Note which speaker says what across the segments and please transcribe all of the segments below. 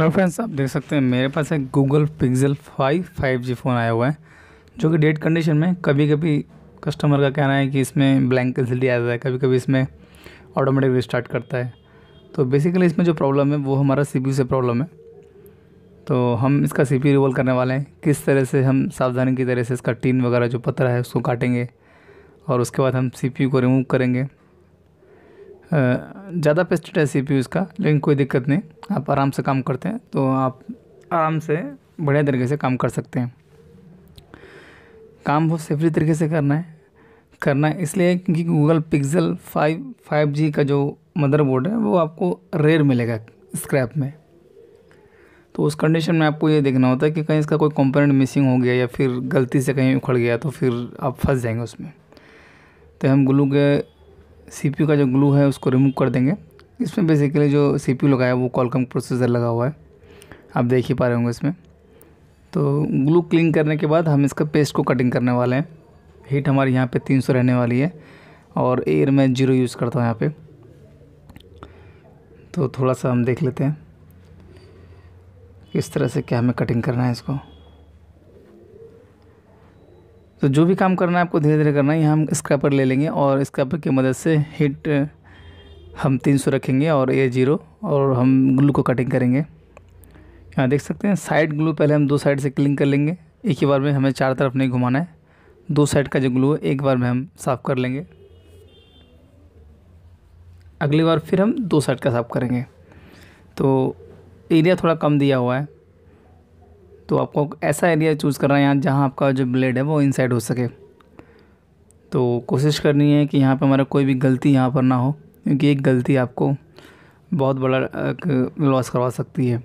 Speaker 1: hello friends आप देख सकते हैं मेरे पास एक गूगल पिक्सल 5 5G फ़ोन आया हुआ है जो कि डेट कंडीशन में कभी कभी कस्टमर का कहना है कि इसमें ब्लैंक आ जाता है कभी कभी इसमें ऑटोमेटिक रिस्टार्ट करता है तो बेसिकली इसमें जो प्रॉब्लम है वो हमारा सी से प्रॉब्लम है तो हम इसका सी पी करने वाले हैं किस तरह से हम सावधानी की तरह से इसका टीन वगैरह जो पतरा है उसको काटेंगे और उसके बाद हम सी को रिमूव करेंगे ज़्यादा पेस्टेड है सी उसका लेकिन कोई दिक्कत नहीं आप आराम से काम करते हैं तो आप आराम से बढ़िया तरीके से काम कर सकते हैं काम बहुत सेफली तरीके से करना है करना है इसलिए क्योंकि Google Pixel five five G का जो मदरबोर्ड है वो आपको रेयर मिलेगा स्क्रैप में तो उस कंडीशन में आपको ये देखना होता है कि कहीं इसका कोई कंपोनेंट मिसिंग हो गया या फिर गलती से कहीं उखड़ गया तो फिर आप फंस जाएंगे उसमें तो हम गुलू के सीपीयू का जो ग्लू है उसको रिमूव कर देंगे इसमें बेसिकली जो सीपीयू लगाया वो कॉलकम प्रोसेसर लगा हुआ है आप देख ही पा रहे होंगे इसमें तो ग्लू क्लीन करने के बाद हम इसका पेस्ट को कटिंग करने वाले हैं हीट हमारे यहाँ पे 300 रहने वाली है और एयर में जीरो यूज़ करता हूँ यहाँ पे तो थोड़ा सा हम देख लेते हैं किस तरह से क्या हमें कटिंग करना है इसको तो जो भी काम करना है आपको धीरे धीरे करना है यहाँ हम स्क्रैपर ले लेंगे और स्क्रैपर की मदद से हिट हम 300 रखेंगे और ए जीरो और हम ग्लू को कटिंग करेंगे यहाँ देख सकते हैं साइड ग्लू पहले हम दो साइड से क्लिंग कर लेंगे एक ही बार में हमें चार तरफ नहीं घुमाना है दो साइड का जो ग्लू है एक बार में हम साफ़ कर लेंगे अगली बार फिर हम दो साइड का साफ़ करेंगे तो एरिया थोड़ा कम दिया हुआ है तो आपको ऐसा एरिया चूज़ करना है यहाँ जहाँ आपका जो ब्लेड है वो इनसाइड हो सके तो कोशिश करनी है कि यहाँ पर हमारा कोई भी गलती यहाँ पर ना हो क्योंकि एक गलती आपको बहुत बड़ा लॉस करवा सकती है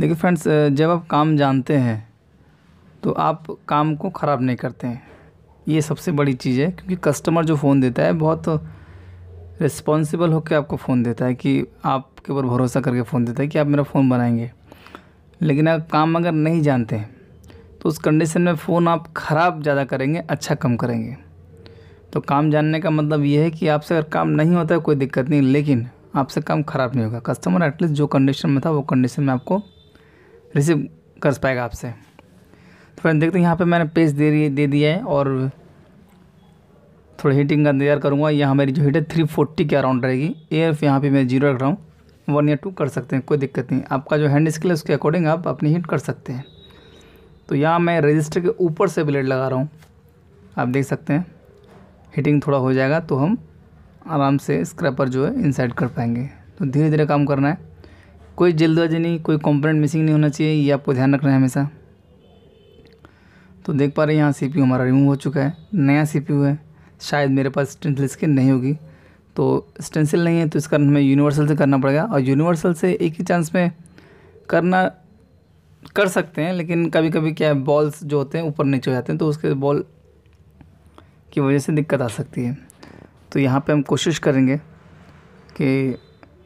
Speaker 1: देखिए फ्रेंड्स जब आप काम जानते हैं तो आप काम को ख़राब नहीं करते हैं ये सबसे बड़ी चीज़ है क्योंकि कस्टमर जो फ़ोन देता है बहुत रिस्पॉन्सिबल होकर आपको फ़ोन देता है कि आपके ऊपर भरोसा करके फ़ोन देता है कि आप मेरा फ़ोन बनाएंगे लेकिन आप काम अगर नहीं जानते तो उस कंडीशन में फ़ोन आप ख़राब ज़्यादा करेंगे अच्छा कम करेंगे तो काम जानने का मतलब ये है कि आपसे अगर काम नहीं होता है कोई दिक्कत नहीं लेकिन आपसे काम ख़राब नहीं होगा कस्टमर एटलीस्ट जो कंडीशन में था वो कंडीशन में आपको रिसीव कर पाएगा आपसे तो फ्रेंड देखते हैं यहाँ पे मैंने पेज दे दे दिया है और थोड़ी हीटिंग का इंतजार करूँगा यहाँ मेरी जो हीट है थ्री फोर्टी के अराउंड रहेगी एयर यहाँ पर मैं जीरो रख रहा हूँ वन या टू कर सकते हैं कोई दिक्कत नहीं आपका जो हैंड स्किल है उसके अकॉर्डिंग आप अपनी हिट कर सकते हैं तो यहाँ मैं रजिस्टर के ऊपर से ब्लेड लगा रहा हूँ आप देख सकते हैं हिटिंग थोड़ा हो जाएगा तो हम आराम से स्क्रैपर जो है इनसाइड कर पाएंगे तो धीरे धीरे काम करना है कोई जल्दबाजी नहीं कोई कंपोनेंट मिसिंग नहीं होना चाहिए ये आपको ध्यान रखना है हमेशा तो देख पा रहे हैं यहाँ सी हमारा रिमूव हो चुका है नया सी है शायद मेरे पास स्टेंटलेस की नहीं होगी तो स्टेंसिल नहीं है तो इसका हमें यूनिवर्सल से करना पड़ेगा और यूनिवर्सल से एक ही चांस में करना कर सकते हैं लेकिन कभी कभी क्या है बॉल्स जो होते हैं ऊपर नीचे हो जाते हैं तो उसके बॉल की वजह से दिक्कत आ सकती है तो यहाँ पे हम कोशिश करेंगे कि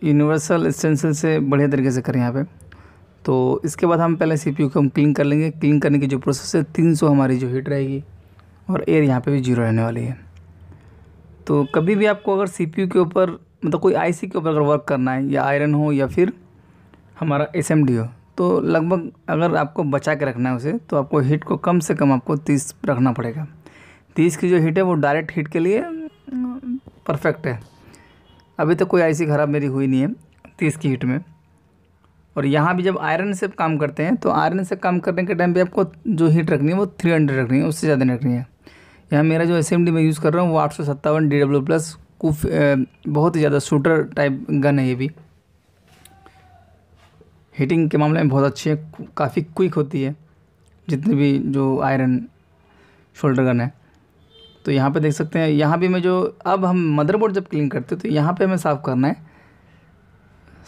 Speaker 1: यूनिवर्सल स्टेंसिल से बढ़िया तरीके से करें यहाँ पे तो इसके बाद हम पहले सी को हम क्लीन कर लेंगे क्लीन करने की जो प्रोसेस है तीन हमारी जो हीट रहेगी और एयर यहाँ पर भी जीरो रहने वाली है तो कभी भी आपको अगर सी के ऊपर मतलब कोई आई के ऊपर अगर वर्क करना है या आयरन हो या फिर हमारा एस हो तो लगभग अगर आपको बचा के रखना है उसे तो आपको हीट को कम से कम आपको तीस रखना पड़ेगा तीस की जो हीट है वो डायरेक्ट हीट के लिए परफेक्ट है अभी तक तो कोई आईसी ख़राब मेरी हुई नहीं है तीस की हीट में और यहाँ भी जब आयरन से काम करते हैं तो आयरन से काम करने के टाइम भी आपको जो हीट रखनी है वो थ्री हंड्रेड रखनी है उससे ज़्यादा नहीं रखनी है यहाँ मेरा जो एस मैं यूज़ कर रहा हूँ वो आठ सौ सत्तावन डी डब्ल्यू प्लस कुफ बहुत ही ज़्यादा शूटर टाइप गन है ये भी हीटिंग के मामले में बहुत अच्छी है काफ़ी क्विक होती है जितनी भी जो आयरन शोल्डर गन है तो यहाँ पे देख सकते हैं यहाँ भी मैं जो अब हम मदरबोर्ड जब क्लीन करते हैं तो यहाँ पे हमें साफ़ करना है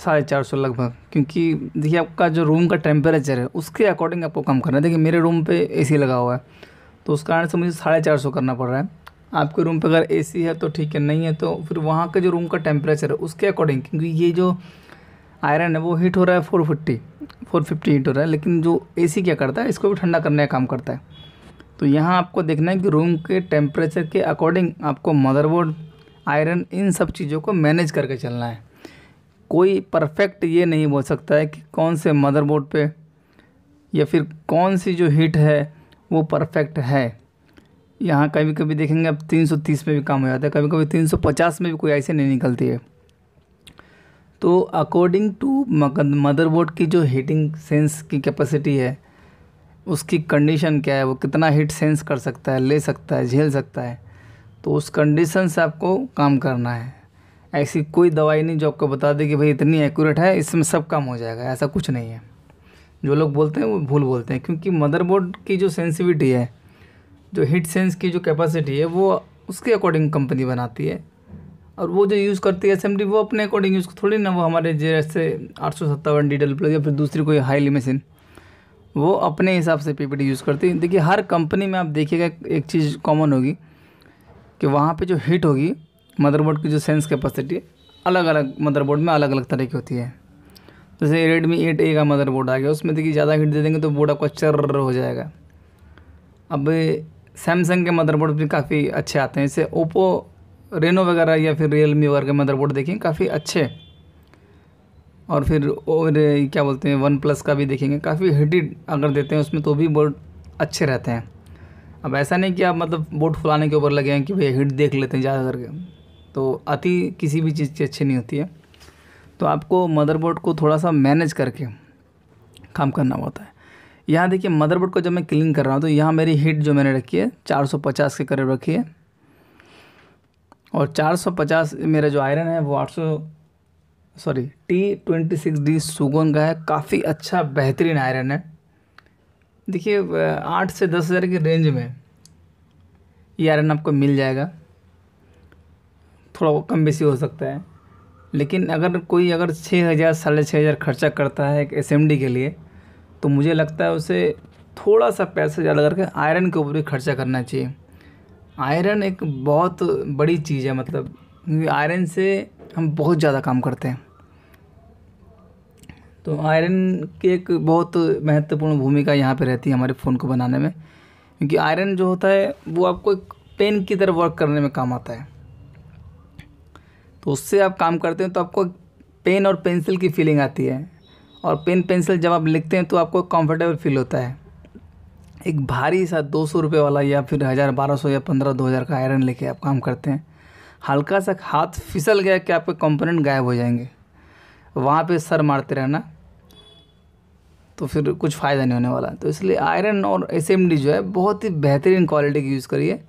Speaker 1: साढ़े चार सौ लगभग क्योंकि देखिए आपका जो रूम का टेम्परेचर है उसके अकॉर्डिंग आपको कम करना है देखिए मेरे रूम पे एसी लगा हुआ है तो उस कारण से मुझे साढ़े चार सौ करना पड़ रहा है आपके रूम पर अगर एसी है तो ठीक है नहीं है तो फिर वहाँ का जो रूम का टेम्परेचर है उसके अकॉर्डिंग क्योंकि ये जो आयरन है वो हीट हो रहा है four fifty four fifty heat हो रहा है लेकिन जो सी क्या करता है इसको भी ठंडा करने का काम करता है तो यहाँ आपको देखना है कि रूम के टेम्परेचर के अकॉर्डिंग आपको मदरबोर्ड आयरन इन सब चीज़ों को मैनेज करके चलना है कोई परफेक्ट ये नहीं बोल सकता है कि कौन से मदरबोर्ड पे या फिर कौन सी जो हीट है वो परफेक्ट है यहाँ कभी कभी देखेंगे अब 330 में भी काम हो जाता है कभी कभी 350 में भी कोई ऐसे नहीं निकलती है तो अकॉर्डिंग टू मदरबोर्ड की जो हीटिंग सेंस की कैपेसिटी है उसकी कंडीशन क्या है वो कितना हीट सेंस कर सकता है ले सकता है झेल सकता है तो उस कंडीशन से आपको काम करना है ऐसी कोई दवाई नहीं जो आपको बता दे कि भाई इतनी एक्यूरेट है इसमें सब काम हो जाएगा ऐसा कुछ नहीं है जो लोग बोलते हैं वो भूल बोलते हैं क्योंकि मदरबोर्ड की जो सेंसिविटी है जो हीट सेंस की जो कैपेसिटी है वो उसके अकॉर्डिंग कंपनी बनाती है और वो जो यूज़ करती है एस वो अपने अकॉर्डिंग यूज़ थोड़ी ना वो हमारे जैसे आठ सौ सत्तावन डी डब्ल्यू या फिर दूसरी कोई हाईली मशीन वो अपने हिसाब से पीपीटी यूज़ करती है देखिए हर कंपनी में आप देखिएगा एक चीज़ कॉमन होगी कि वहाँ पे जो हीट होगी मदरबोर्ड की जो सेंस कैपेसिटी अलग अलग मदरबोर्ड में अलग अलग तरह की होती है जैसे रेडमी एट ए का मदर बोर्ड आ गया उसमें देखिए ज़्यादा हीट दे देंगे तो बोर्ड आपका चर्र हो जाएगा अब सैमसंग के मदरबोर्ड भी काफ़ी अच्छे आते हैं जैसे ओप्पो रेनो वगैरह या फिर रियल मी वगैरह के मदरबोर्ड देखें काफ़ी अच्छे और फिर और क्या बोलते हैं वन प्लस का भी देखेंगे काफ़ी हीटेड अगर देते हैं उसमें तो भी बोर्ड अच्छे रहते हैं अब ऐसा नहीं कि आप मतलब बोर्ड फुलाने के ऊपर लगे हैं कि भैया हीट देख लेते हैं ज़्यादा करके तो अति किसी भी चीज़ की अच्छी नहीं होती है तो आपको मदरबोर्ड को थोड़ा सा मैनेज करके काम करना होता है यहाँ देखिए मदरबोर्ड को जब मैं क्लीन कर रहा हूँ तो यहाँ मेरी हीट जो मैंने रखी है 450 के करीब रखी है और 450 मेरा जो आयरन है वो 800 sorry T twenty six D सुगन का है काफ़ी अच्छा बेहतरीन आयरन है देखिए आठ से दस हज़ार की रेंज में ये आयरन आपको मिल जाएगा थोड़ा कम बेसी हो सकता है लेकिन अगर कोई अगर छः हज़ार साढ़े छः हज़ार खर्चा करता है एक एस के लिए तो मुझे लगता है उसे थोड़ा सा पैसा ज़्यादा करके आयरन के ऊपर भी खर्चा करना चाहिए आयरन एक बहुत बड़ी चीज़ है मतलब आयरन से हम बहुत ज़्यादा काम करते हैं तो आयरन की एक बहुत महत्वपूर्ण भूमिका यहाँ पे रहती है हमारे फ़ोन को बनाने में क्योंकि आयरन जो होता है वो आपको एक पेन की तरह वर्क करने में काम आता है तो उससे आप काम करते हैं तो आपको पेन और पेंसिल की फीलिंग आती है और पेन पेंसिल जब आप लिखते हैं तो आपको कंफर्टेबल फील होता है एक भारी सा दो सौ रुपये वाला या फिर हज़ार बारह सौ या पंद्रह दो हज़ार का आयरन लेके आप काम करते हैं हल्का सा हाथ फिसल गया कि आपके कंपोनेंट गायब हो जाएंगे वहाँ पे सर मारते रहना तो फिर कुछ फ़ायदा नहीं होने वाला तो इसलिए आयरन और एस जो है बहुत ही बेहतरीन क्वालिटी की यूज़ करिए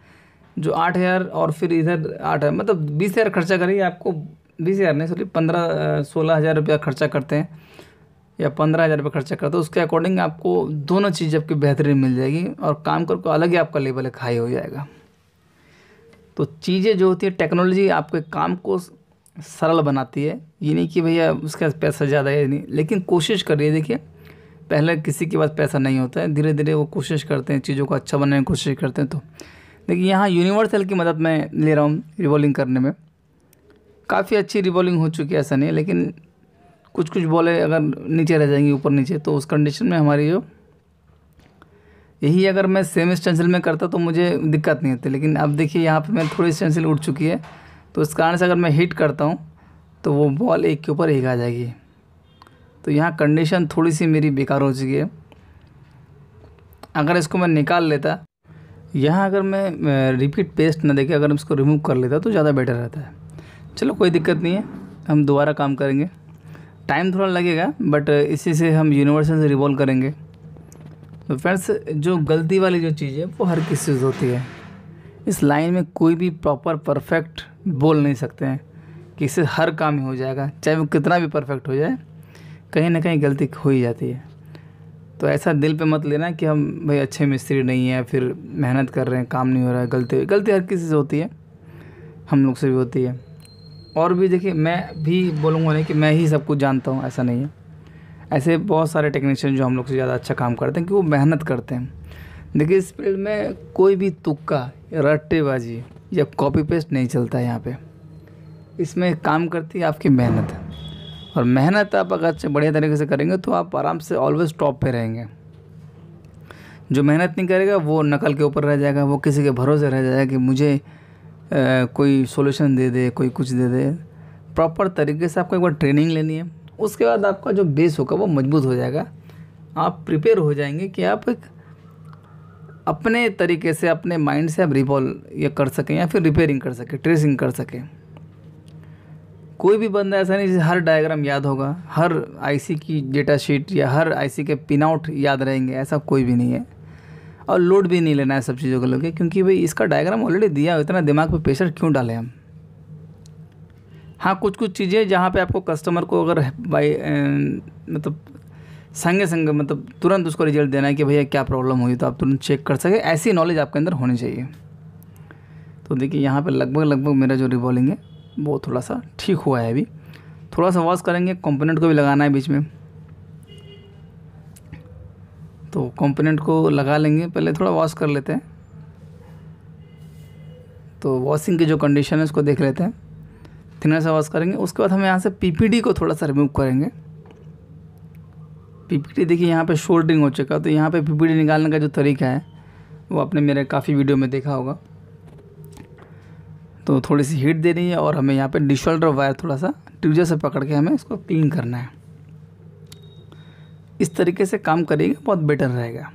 Speaker 1: जो आठ हज़ार और फिर इधर आठ हज़ार मतलब बीस हज़ार खर्चा करिए आपको बीस हज़ार नहीं सॉरी पंद्रह सोलह हज़ार रुपया खर्चा करते हैं या पंद्रह हज़ार रुपया खर्चा करते हैं उसके अकॉर्डिंग आपको दोनों चीज़ आपकी बेहतरीन मिल जाएगी और काम करके अलग ही आपका लेवल एक हाई हो जाएगा तो चीज़ें जो होती है टेक्नोलॉजी आपके काम को सरल बनाती है ये नहीं कि भैया उसका पैसा ज़्यादा है नहीं लेकिन कोशिश करिए देखिए पहले किसी के पास पैसा नहीं होता है धीरे धीरे वो कोशिश करते हैं चीज़ों को अच्छा बनाने की कोशिश करते हैं तो देखिए यहाँ यूनिवर्सल की मदद मैं ले रहा हूँ रिबॉलिंग करने में काफ़ी अच्छी रिबॉलिंग हो चुकी है ऐसा नहीं लेकिन कुछ कुछ बॉलें अगर नीचे रह जाएंगी ऊपर नीचे तो उस कंडीशन में हमारी जो यही अगर मैं सेम स्टेंसिल में करता तो मुझे दिक्कत नहीं होती लेकिन अब देखिए यहाँ पे मैं थोड़ी स्टेंसिल उठ चुकी है तो इस कारण से अगर मैं हिट करता हूँ तो वो बॉल एक के ऊपर एक आ जाएगी तो यहाँ कंडीशन थोड़ी सी मेरी बेकार हो चुकी है अगर इसको मैं निकाल लेता यहाँ अगर मैं रिपीट पेस्ट ना देखे अगर हम इसको रिमूव कर लेता तो ज़्यादा बेटर रहता है चलो कोई दिक्कत नहीं है हम दोबारा काम करेंगे टाइम थोड़ा लगेगा बट इसी से हम यूनिवर्सल से रिवॉल्व करेंगे तो फ्रेंड्स जो गलती वाली जो चीज़ है वो हर किसी से होती है इस लाइन में कोई भी प्रॉपर परफेक्ट बोल नहीं सकते हैं कि इससे हर काम ही हो जाएगा चाहे वो कितना भी परफेक्ट हो जाए कहीं ना कहीं गलती हो ही जाती है तो ऐसा दिल पे मत लेना कि हम भाई अच्छे मिस्त्री नहीं हैं फिर मेहनत कर रहे हैं काम नहीं हो रहा है गलती गलती हर किसी से होती है हम लोग से भी होती है और भी देखिए मैं भी बोलूँगा नहीं कि मैं ही सब कुछ जानता हूँ ऐसा नहीं है ऐसे बहुत सारे टेक्नीशियन जो हम लोग से ज़्यादा अच्छा काम करते हैं कि वो मेहनत करते हैं देखिए इस फील्ड में कोई भी तुक्का रट्टेबाजी या कॉपी पेस्ट नहीं चलता है यहाँ पर इसमें काम करती है आपकी मेहनत है और मेहनत आप अगर अच्छे बढ़िया तरीके से करेंगे तो आप आराम से ऑलवेज टॉप पे रहेंगे जो मेहनत नहीं करेगा वो नकल के ऊपर रह जाएगा वो किसी के भरोसे रह जाएगा कि मुझे आ, कोई सोल्यूशन दे दे कोई कुछ दे दे प्रॉपर तरीके से आपको एक बार ट्रेनिंग लेनी है उसके बाद आपका जो बेस होगा वो मजबूत हो जाएगा आप प्रिपेयर हो जाएंगे कि आप एक अपने तरीके से अपने माइंड से आप रिवॉल्व ये कर सकें या फिर रिपेयरिंग कर सकें ट्रेसिंग कर सकें कोई भी बंदा ऐसा नहीं जिसे हर डायग्राम याद होगा हर आईसी की डेटा शीट या हर आईसी के पिन आउट याद रहेंगे ऐसा कोई भी नहीं है और लोड भी नहीं लेना है सब चीज़ों को लोगे क्योंकि भाई इसका डायग्राम ऑलरेडी दिया इतना दिमाग पे प्रेशर क्यों डालें हम हाँ कुछ कुछ चीज़ें जहाँ पे आपको कस्टमर को अगर बाई मतलब संगे संगे मतलब तुरंत उसको रिजल्ट देना है कि भैया क्या प्रॉब्लम हुई तो आप तुरंत चेक कर सके ऐसी नॉलेज आपके अंदर होनी चाहिए तो देखिए यहाँ पर लगभग लगभग मेरा जो रिवॉल्विंग है वो थोड़ा सा ठीक हुआ है अभी थोड़ा सा वॉश करेंगे कंपोनेंट को भी लगाना है बीच में तो कंपोनेंट को लगा लेंगे पहले थोड़ा वॉश कर लेते हैं तो वॉशिंग की जो कंडीशन है उसको देख लेते हैं थिनर से वॉश करेंगे उसके बाद हम यहाँ से पीपीडी को थोड़ा सा रिमूव करेंगे पीपीडी देखिए यहाँ पे शोल्डरिंग हो चुका तो यहाँ पे पीपीडी निकालने का जो तरीका है वो आपने मेरे काफ़ी वीडियो में देखा होगा तो थोड़ी सी हीट देनी है और हमें यहाँ पे डिशोल्डर वायर थोड़ा सा ट्यूजर से पकड़ के हमें इसको क्लीन करना है इस तरीके से काम करिएगा बहुत बेटर रहेगा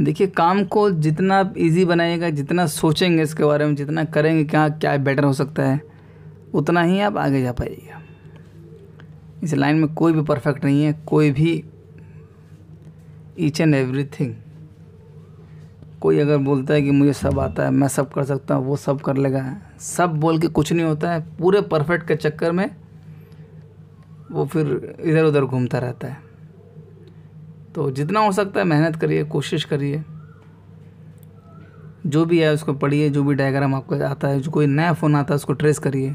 Speaker 1: देखिए काम को जितना आप ईजी बनाइएगा जितना सोचेंगे इसके बारे में जितना करेंगे हाँ, क्या क्या बेटर हो सकता है उतना ही आप आगे जा पाइएगा इस लाइन में कोई भी परफेक्ट नहीं है कोई भी ईच एंड एवरीथिंग कोई अगर बोलता है कि मुझे सब आता है मैं सब कर सकता हूँ वो सब कर लेगा सब बोल के कुछ नहीं होता है पूरे परफेक्ट के चक्कर में वो फिर इधर उधर घूमता रहता है तो जितना हो सकता है मेहनत करिए कोशिश करिए जो भी है उसको पढ़िए जो भी डायग्राम आपको आता है जो कोई नया फ़ोन आता है उसको ट्रेस करिए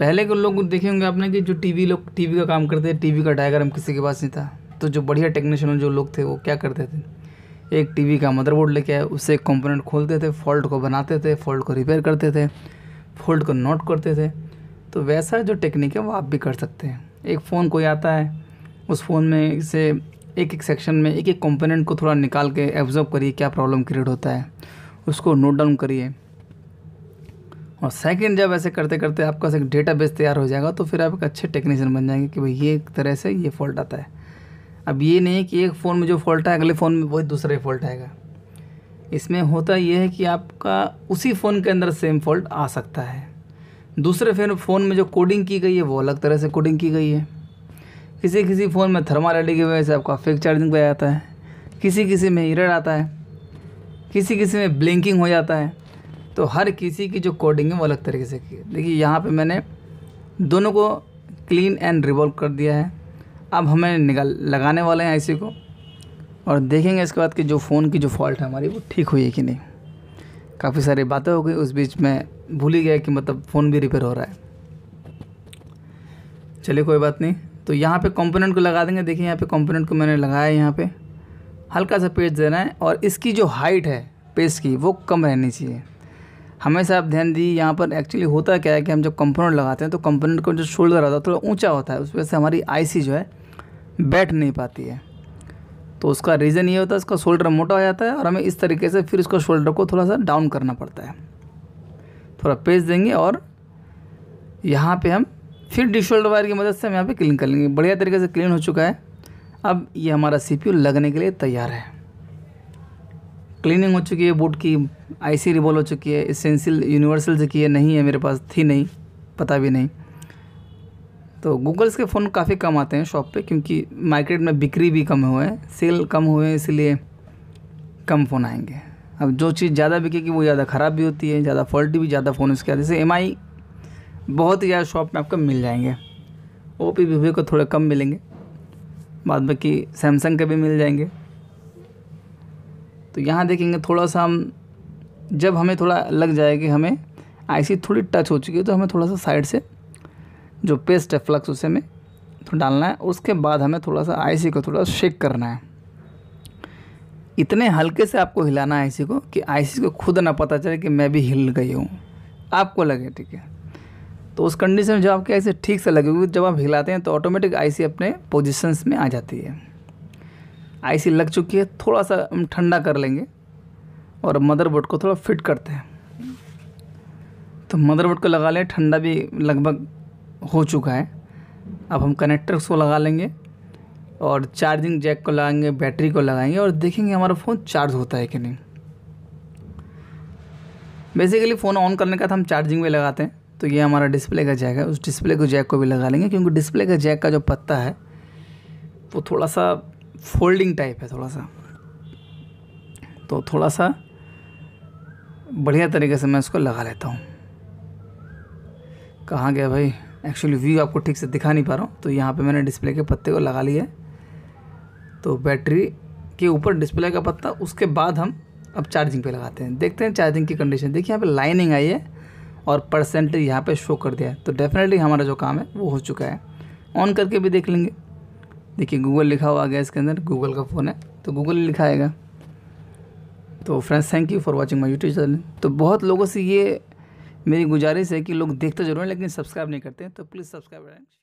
Speaker 1: पहले के लोग देखे होंगे आपने कि जो टीवी लोग टीवी का काम करते थे टीवी का डायग्राम किसी के पास नहीं था तो जो बढ़िया टेक्नीशियन जो लोग थे वो क्या करते थे एक टीवी का मदरबोर्ड लेके आए उससे एक कंपोनेंट खोलते थे फॉल्ट को बनाते थे फॉल्ट को रिपेयर करते थे फॉल्ट को नोट करते थे तो वैसा जो टेक्निक है वो आप भी कर सकते हैं एक फ़ोन कोई आता है उस फ़ोन में से एक एक सेक्शन में एक एक कंपोनेंट को थोड़ा निकाल के एब्जॉर्व करिए क्या प्रॉब्लम क्रिएट होता है उसको नोट डाउन करिए और सेकंड जब ऐसे करते करते आपका एक डेटा बेस तैयार हो जाएगा तो फिर आप एक अच्छे टेक्नीशियन बन जाएंगे कि भाई ये एक तरह से ये फॉल्ट आता है अब ये नहीं कि एक फ़ोन में जो फॉल्ट है अगले फ़ोन में वही दूसरा ही फॉल्ट आएगा इसमें होता यह है कि आपका उसी फ़ोन के अंदर सेम फॉल्ट आ सकता है दूसरे फिर फ़ोन में जो कोडिंग की गई है वो अलग तरह से कोडिंग की गई है किसी किसी फ़ोन में थर्मा रेडी की वजह से आपका फेक चार्जिंग पे जाता है किसी किसी में इरर आता है किसी किसी में ब्लिंकिंग हो जाता है तो हर किसी की जो कोडिंग है वो अलग तरीके से की देखिए यहाँ पे मैंने दोनों को क्लीन एंड रिवॉल्व कर दिया है अब हमें निकाल लगाने वाले हैं आईसी को और देखेंगे इसके बाद कि जो फ़ोन की जो फॉल्ट है हमारी वो ठीक हुई है कि नहीं काफ़ी सारी बातें हो गई उस बीच में भूल ही गया कि मतलब फ़ोन भी रिपेयर हो रहा है चलिए कोई बात नहीं तो यहाँ पे कंपोनेंट को लगा देंगे देखिए यहाँ पे कंपोनेंट को मैंने लगाया है यहाँ पे हल्का सा पेज देना है और इसकी जो हाइट है पेस्ट की वो कम रहनी चाहिए हमेशा आप ध्यान दिए यहाँ पर एक्चुअली होता क्या है कि हम जब कंपोनेंट लगाते हैं तो कंपोनेंट का जो शोल्डर आता है थोड़ा ऊँचा होता है उस वजह से हमारी आईसी जो है बैठ नहीं पाती है तो उसका रीज़न ये होता है उसका शोल्डर मोटा हो जाता है और हमें इस तरीके से फिर उसका शोल्डर को थोड़ा सा डाउन करना पड़ता है थोड़ा पेस देंगे और यहाँ पे हम फिर डी शोल्डर वायर की मदद से हम यहाँ पे क्लीन कर लेंगे बढ़िया तरीके से क्लीन हो चुका है अब ये हमारा सी लगने के लिए तैयार है क्लीनिंग हो चुकी है बूट की आई रिबॉल हो चुकी है इसेंशियल यूनिवर्सल जो की है नहीं है मेरे पास थी नहीं पता भी नहीं तो गूगल्स के फ़ोन काफ़ी कम आते हैं शॉप पे क्योंकि मार्केट में बिक्री भी कम हुए हैं सेल कम हुए हैं इसलिए कम फ़ोन आएंगे अब जो चीज़ ज़्यादा बिकेगी वो ज़्यादा ख़राब भी होती है ज़्यादा फॉल्टी भी ज़्यादा फ़ोन उसके आते जैसे एम बहुत ही ज़्यादा शॉप में आपको मिल जाएंगे ओ पी वीवो को थोड़े कम मिलेंगे बाद बाकी सैमसंग के भी मिल जाएंगे तो यहाँ देखेंगे थोड़ा सा हम जब हमें थोड़ा लग जाएगा कि हमें आईसी थोड़ी टच हो चुकी है तो हमें थोड़ा सा साइड से जो पेस्ट है फ्लक्स उसे में तो डालना है उसके बाद हमें थोड़ा सा आईसी को थोड़ा शेक करना है इतने हल्के से आपको हिलाना है आईसी को कि आईसी को खुद ना पता चले कि मैं भी हिल गई हूँ आपको लगे ठीक है तो उस कंडीशन में जब आपके आईसी ठीक से लगे जब आप हिलाते हैं तो ऑटोमेटिक आईसी अपने पोजिशंस में आ जाती है आईसी लग चुकी है थोड़ा सा हम ठंडा कर लेंगे और मदरबोर्ड को थोड़ा फिट करते हैं तो मदरबोर्ड को लगा लें ठंडा भी लगभग हो चुका है अब हम कनेक्टर को लगा लेंगे और चार्जिंग जैक को लगाएंगे बैटरी को लगाएंगे और देखेंगे हमारा फ़ोन चार्ज होता है कि नहीं बेसिकली फ़ोन ऑन करने का तो हम चार्जिंग में लगाते हैं तो ये हमारा डिस्प्ले का जैक है उस डिस्प्ले को जैक को भी लगा लेंगे क्योंकि डिस्प्ले का जैक का जो पत्ता है वो थोड़ा सा फोल्डिंग टाइप है थोड़ा सा तो थोड़ा सा बढ़िया तरीके से मैं उसको लगा लेता हूँ कहाँ गया भाई एक्चुअली व्यू आपको ठीक से दिखा नहीं पा रहा हूँ तो यहाँ पे मैंने डिस्प्ले के पत्ते को लगा लिया है तो बैटरी के ऊपर डिस्प्ले का पत्ता उसके बाद हम अब चार्जिंग पे लगाते हैं देखते हैं चार्जिंग की कंडीशन देखिए यहाँ पे लाइनिंग आई है और परसेंटेज यहाँ पे शो कर दिया है तो डेफिनेटली हमारा जो काम है वो हो चुका है ऑन करके भी देख लेंगे देखिए गूगल लिखा हुआ आ गया इसके अंदर गूगल का फ़ोन है तो गूगल लिखा आएगा तो friends thank you for watching my YouTube channel तो बहुत लोगों से ये मेरी गुजारिश है कि लोग देखते जरूर हैं लेकिन सब्सक्राइब नहीं करते हैं तो प्लीज़ सब्सक्राइब